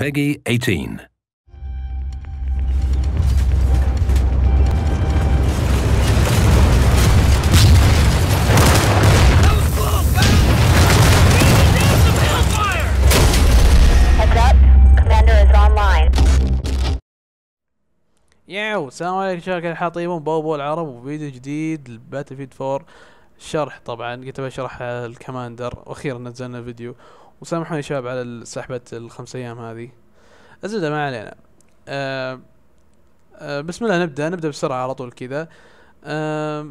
Peggy 18. ياو السلام عليكم شباب حاطيبون بوبو العرب وفيديو جديد لباتل فيد 4 شرح طبعا قلت بشرح الكماندر واخيرا نزلنا فيديو وسامحوني يا شباب على سحبة الخمس أيام هذه الزبدة ما علينا أه أه بسم الله نبدأ نبدأ بسرعة على طول كذا أه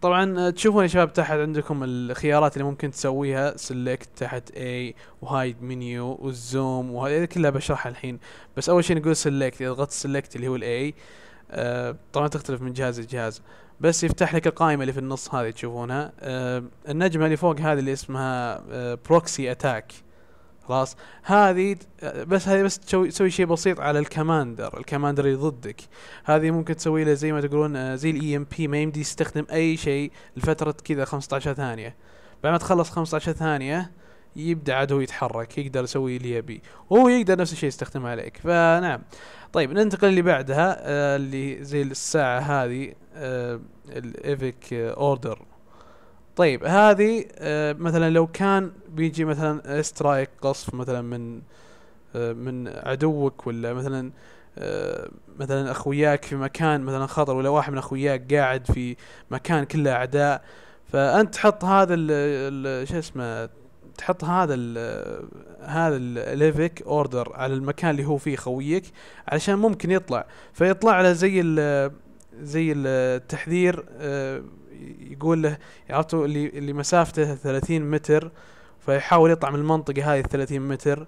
طبعا آه، تشوفون يا شباب تحت عندكم الخيارات اللي ممكن تسويها سلكت تحت اي وهايد منيو والزوم وهذه كلها بشرحها الحين بس اول شيء نقول سلكت اذا ضغطت سلكت اللي هو الاي آه طبعا تختلف من جهاز لجهاز بس يفتح لك القائمة اللي في النص هذه تشوفونها آه النجمة اللي فوق هذه اللي اسمها بروكسي آه، اتاك خلاص هذه بس هذه بس تسوي تسوي شيء بسيط على الكماندر الكماندر اللي ضدك هذه ممكن تسوي له زي ما تقولون آه، زي الاي ام e بي ما يمدي يستخدم اي شيء لفتره كذا 15 ثانيه بعد ما تخلص 15 ثانيه يبدا عاد هو يتحرك يقدر يسوي اللي يبي وهو يقدر نفس الشيء يستخدمها عليك فنعم طيب ننتقل اللي بعدها آه، اللي زي الساعه هذه آه، الايفيك اوردر طيب هذه آه، مثلا لو كان بيجي مثلا استرايك قصف مثلا من آه، من عدوك ولا مثلا آه، مثلا اخوياك في مكان مثلا خطر ولا واحد من اخوياك قاعد في مكان كله اعداء فانت تحط هذا شو اسمه تحط هذا ال هذا الليفيك اوردر على المكان اللي هو فيه خويك علشان ممكن يطلع فيطلع له زي الـ زي التحذير يقول له عرفتوا اللي اللي مسافته 30 متر فيحاول يطلع من المنطقه هذه 30 متر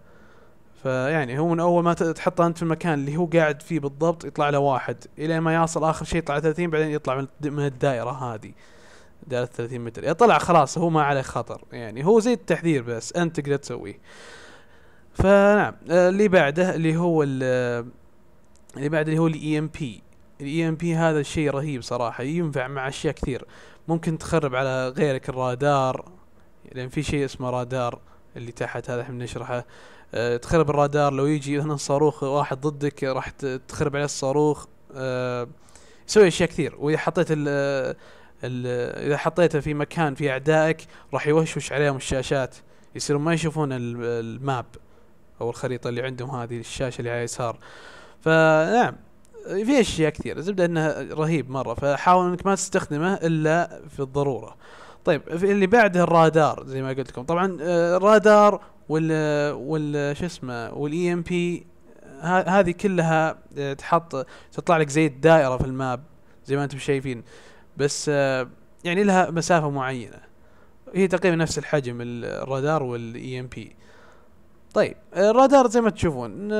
فيعني هو من اول ما تحطه انت في المكان اللي هو قاعد فيه بالضبط يطلع له واحد الى ما يصل اخر شيء يطلع 30 بعدين يطلع من الدائره هذه دائره 30 متر يطلع طلع خلاص هو ما عليه خطر يعني هو زي التحذير بس انت تقدر تسويه فنعم آه، اللي بعده اللي هو اللي بعده اللي هو الاي ام e بي الاي ام e بي هذا شيء رهيب صراحه ينفع مع اشياء كثير ممكن تخرب على غيرك الرادار لان في شيء اسمه رادار اللي تحت هذا احنا بنشرحه أه تخرب الرادار لو يجي هنا صاروخ واحد ضدك راح تخرب عليه الصاروخ أه يسوي اشياء كثير واذا حطيت ال الـ اذا حطيته في مكان في اعدائك راح يوشوش عليهم الشاشات يصيرون ما يشوفون الماب او الخريطه اللي عندهم هذه الشاشه اللي على اليسار فنعم في اشياء كثير الزبده انه رهيب مره فحاول انك ما تستخدمه الا في الضروره طيب اللي بعده الرادار زي ما قلت لكم طبعا آه، الرادار وال وال شو اسمه والاي ام e بي هذه كلها آه، تحط تطلع لك زي الدائره في الماب زي ما انتم شايفين بس آه، يعني لها مسافه معينه هي تقريبا نفس الحجم الرادار والاي ام e بي طيب الرادار زي ما تشوفون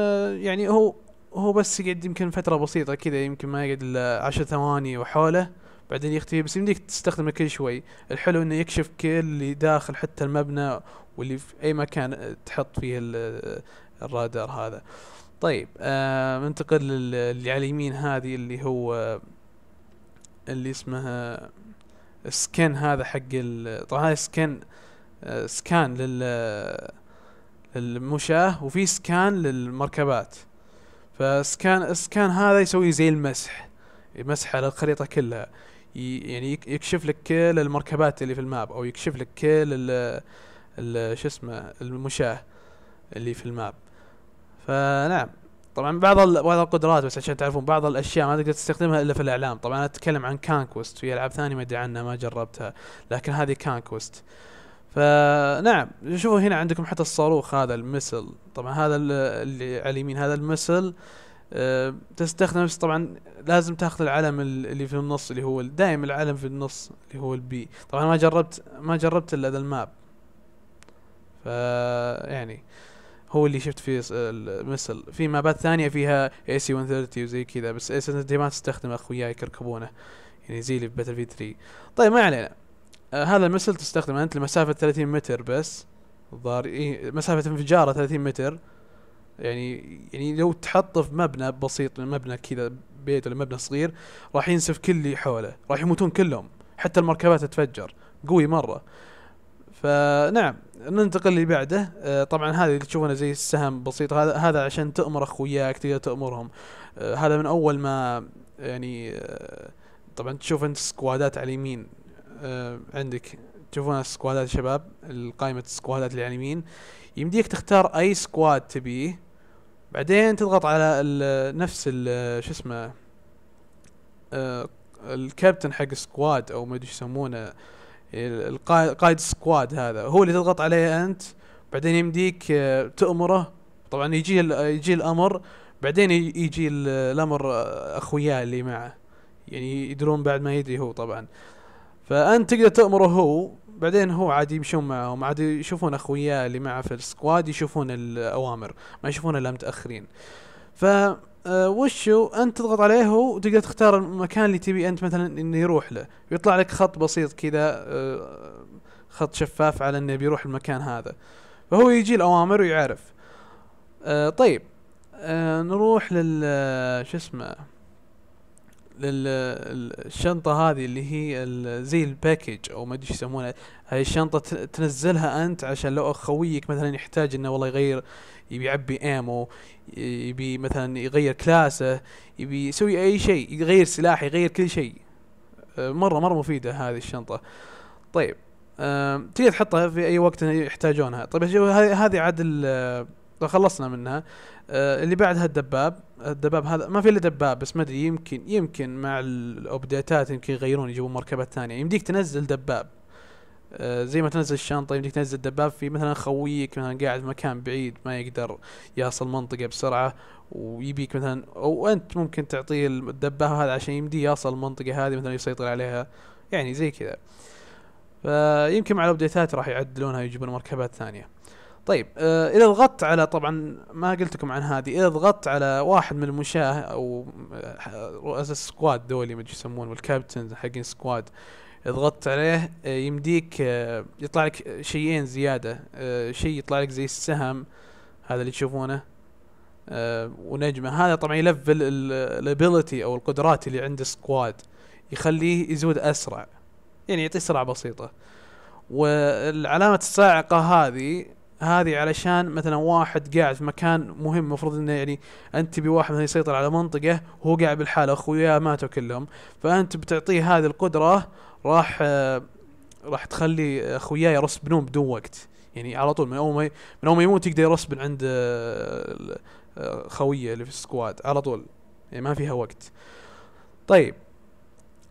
يعني هو هو بس يقعد يمكن فترة بسيطة كذا يمكن ما يقعد الا عشر ثواني وحوله بعدين يختفي بس يمديك تستخدمه كل شوي الحلو انه يكشف كل اللي داخل حتى المبنى واللي في اي مكان آه، تحط فيه آه، الرادار هذا طيب آه ننتقل للي على اليمين هذه اللي هو آه، اللي اسمه سكن هذا حق طبعا هذا سكن سكان لل للمشاة وفي سكان للمركبات فسكان السكان هذا يسوي زي المسح مسح على الخريطه كلها يعني يكشف لك كل المركبات اللي في الماب او يكشف لك كل ال شو اسمه المشاه اللي في الماب فنعم طبعا بعض بعض القدرات بس عشان تعرفون بعض الاشياء ما تقدر تستخدمها الا في الاعلام طبعا اتكلم عن كانكوست في العاب ثانيه ما ادري عنها ما جربتها لكن هذه كانكوست آه فنعم شوفوا هنا عندكم حتى الصاروخ هذا المسل طبعا هذا اللي على اليمين هذا المسل أه تستخدم بس طبعا لازم تاخذ العلم اللي في النص اللي هو دائما العلم في النص اللي هو البي طبعا ما جربت ما جربت الا ذا الماب ف يعني هو اللي شفت فيه المسل في مابات ثانيه فيها اي سي 130 وزي كذا بس اي سي ما تستخدم اخوياي يركبونه يعني زي اللي في باتل في 3 طيب ما علينا آه هذا المسل تستخدمه انت لمسافه 30 متر بس الظاهر اي مسافه انفجاره 30 متر يعني يعني لو تحطه في مبنى بسيط مبنى كذا بيت ولا مبنى صغير راح ينسف كل اللي حوله راح يموتون كلهم حتى المركبات تتفجر قوي مره فنعم ننتقل اللي بعده آه، طبعا هذا اللي تشوفونه زي السهم بسيط هذا هذا عشان تأمر اخوياك تقدر تأمرهم آه، هذا من اول ما يعني آه، طبعا تشوف انت سكوادات على اليمين آه، عندك تشوفون السكوادات شباب قائمة السكوادات اللي على اليمين يمديك تختار اي سكواد تبيه بعدين تضغط على الـ نفس ال شو اسمه آه، الكابتن حق سكواد او ما ادري يسمونه القائد السكواد هذا هو اللي تضغط عليه انت بعدين يمديك آه، تأمره طبعا يجي يجي الامر بعدين يجي الامر اخوياه اللي معه يعني يدرون بعد ما يدري هو طبعا فانت تقدر تامره هو بعدين هو عاد يمشون معهم عاد يشوفون اخوياه اللي معه في السكواد يشوفون الاوامر ما يشوفون الا متاخرين ف آه، وشو انت تضغط عليه وتقدر تختار المكان اللي تبي انت مثلا انه يروح له ويطلع لك خط بسيط كذا آه، خط شفاف على انه بيروح المكان هذا فهو يجي الاوامر ويعرف آه، طيب نروح لل شو اسمه الشنطه هذه اللي هي زي الباكج او ما ادري ايش يسمونها هاي الشنطه تنزلها انت عشان لو خويك مثلا يحتاج انه والله يغير يبي يعبي ايمو يبي مثلا يغير كلاسه يبي يسوي اي شيء يغير سلاح يغير كل شيء مره مره مفيده هذه الشنطه طيب تقدر تحطها في اي وقت يحتاجونها طيب هذه عاد خلصنا منها آه اللي بعدها الدباب الدباب هذا ما في الا دباب بس ما ادري يمكن يمكن مع الابديتات يمكن يغيرون يجيبون مركبات ثانيه يمديك تنزل دباب آه زي ما تنزل الشنطه يمديك تنزل دباب في مثلا خويك مثلا قاعد في مكان بعيد ما يقدر يصل منطقه بسرعه ويبيك مثلا او انت ممكن تعطيه الدباب هذا عشان يمديه يصل المنطقه هذه مثلا يسيطر عليها يعني زي كذا فيمكن مع الابديتات راح يعدلونها ويجيبون مركبات ثانيه طيب آه، اذا ضغطت على طبعا ما قلت لكم عن هذه اذا ضغطت على واحد من المشاه او آه، رؤساء السكواد دولي ما يسمون والكابتن حقين سكواد اضغطت عليه آه، يمديك يطلع لك شيئين زياده شيء يطلع لك زي السهم هذا اللي تشوفونه ونجمه هذا طبعا يلفل الابيلتي او القدرات اللي عند السكواد يخليه يزود اسرع يعني يعطيه سرعه بسيطه والعلامة الصاعقة هذه هذه علشان مثلا واحد قاعد في مكان مهم المفروض انه يعني انت تبي واحد مثلا يسيطر على منطقه وهو قاعد بالحاله اخوياه ماتوا كلهم فانت بتعطيه هذه القدره راح آه، راح تخلي اخوياه يرس بنوم بدون وقت يعني على طول من اول ما من اول ما يموت يقدر يرس عند آه، آه، خويه اللي في السكواد على طول يعني ما فيها وقت طيب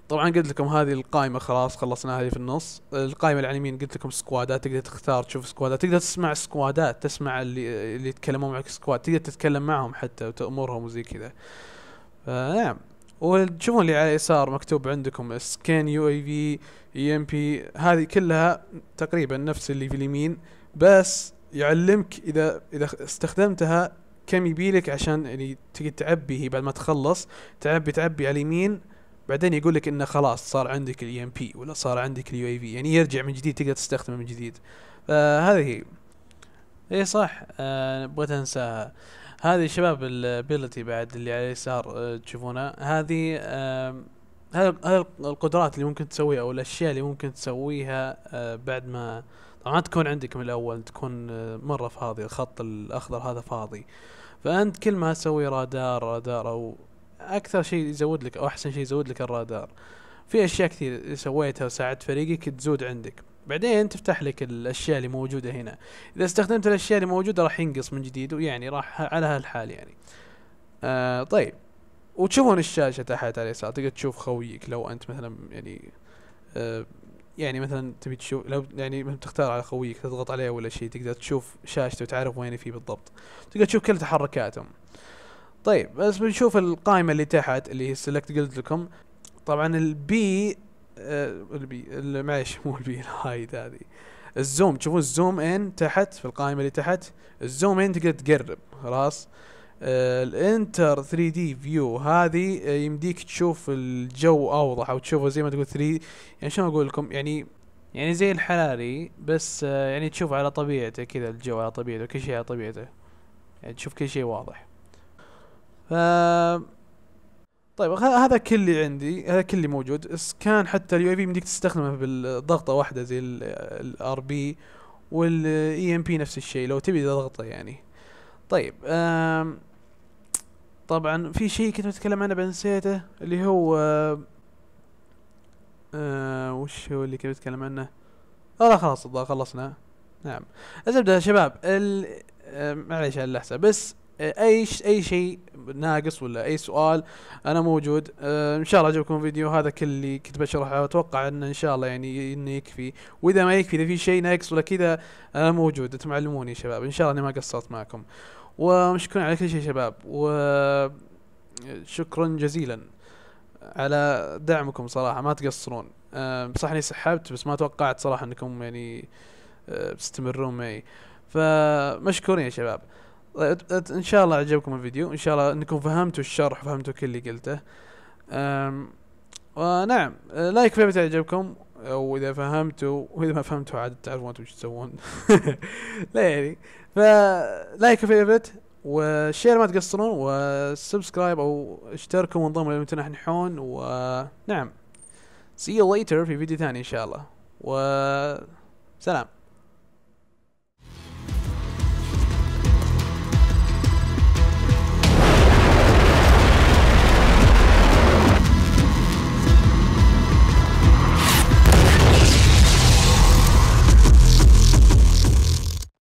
طبعا قلت لكم هذه القائمه خلاص خلصناها هذه في النص القائمه اللي على اليمين قلت لكم سكوادات تقدر تختار تشوف سكوادات تقدر تسمع سكوادات تسمع اللي اللي يتكلمون معك سكواد تقدر تتكلم معهم حتى وتامرهم وزي كذا آه، نعم وتشوفون اللي على اليسار مكتوب عندكم سكان يو اي في اي ام بي هذه كلها تقريبا نفس اللي في اليمين بس يعلمك اذا اذا استخدمتها كم يبيلك عشان يعني تقعد تعبي هي بعد ما تخلص تعبي تعبي على اليمين بعدين يقول لك انه خلاص صار عندك الاي ام e بي ولا صار عندك اليو اي في يعني يرجع من جديد تقدر تستخدمه من جديد فهذه هي اي صح آه بغيت انساها هذه شباب الابيلتي بعد اللي على اليسار آه، تشوفونها هذه آه هذا القدرات اللي ممكن تسويها او الاشياء اللي ممكن تسويها آه بعد ما طبعا تكون عندك من الاول تكون آه، مره فاضي الخط الاخضر هذا فاضي فانت كل ما تسوي رادار رادار او اكثر شيء يزود لك او احسن شيء يزود لك الرادار في اشياء كثير سويتها وساعدت فريقك تزود عندك بعدين تفتح لك الاشياء اللي موجوده هنا اذا استخدمت الاشياء اللي موجوده راح ينقص من جديد ويعني راح على هالحال يعني آه طيب وتشوفون الشاشه تحت على اليسار تقدر تشوف خويك لو انت مثلا يعني آه يعني مثلا تبي تشوف لو يعني تختار على خويك تضغط عليه ولا شيء تقدر تشوف شاشته وتعرف وين فيه بالضبط تقدر تشوف كل تحركاتهم آه طيب بس بنشوف القائمه اللي تحت اللي هي سلكت قلت لكم طبعا البي آه البي معلش مو البي الهايد هذه الزوم تشوفون الزوم ان تحت في القائمه اللي تحت الزوم ان تقدر تقرب خلاص آه الانتر 3 دي فيو هذه آه، يمديك تشوف الجو اوضح او تشوفه زي ما تقول 3 يعني شلون اقول لكم يعني يعني زي الحراري بس آه يعني تشوف على طبيعته كذا الجو على طبيعته كل شيء على طبيعته يعني تشوف كل شيء واضح ف طيب هذا كل اللي عندي هذا كل اللي موجود كان حتى اليو اي بي مديك تستخدمه بالضغطه واحده زي الار بي والاي ام e بي نفس الشيء لو تبي ضغطه يعني طيب طبعا في شيء كنت بتكلم عنه بنسيته اللي هو آه وش هو اللي كنت بتكلم عنه اه لا خلاص خلصنا نعم الزبده يا شباب ال... آه، معليش على الحساب بس اي اي شيء ناقص ولا اي سؤال انا موجود آه، ان شاء الله عجبكم الفيديو هذا كل اللي كنت بشرحه اتوقع ان ان شاء الله يعني انه يكفي واذا ما يكفي اذا في شيء ناقص ولا كذا انا موجود انتم علموني يا شباب ان شاء الله اني ما قصرت معكم ومشكورين على كل شيء شباب و شكرا جزيلا على دعمكم صراحه ما تقصرون آه، صح اني سحبت بس ما توقعت صراحه انكم يعني بتستمرون آه، معي فمشكورين يا شباب ان شاء الله عجبكم الفيديو ان شاء الله انكم فهمتوا الشرح فهمتوا كل اللي قلته ونعم لايك في الفيديو عجبكم واذا فهمتوا واذا ما فهمتوا عاد تعرفون انتم ايش تسوون لا يعني فلايك فيفرت وشير ما تقصرون وسبسكرايب او اشتركوا وانضموا للمتنح نحون ونعم سي يو ليتر في فيديو ثاني ان شاء الله وسلام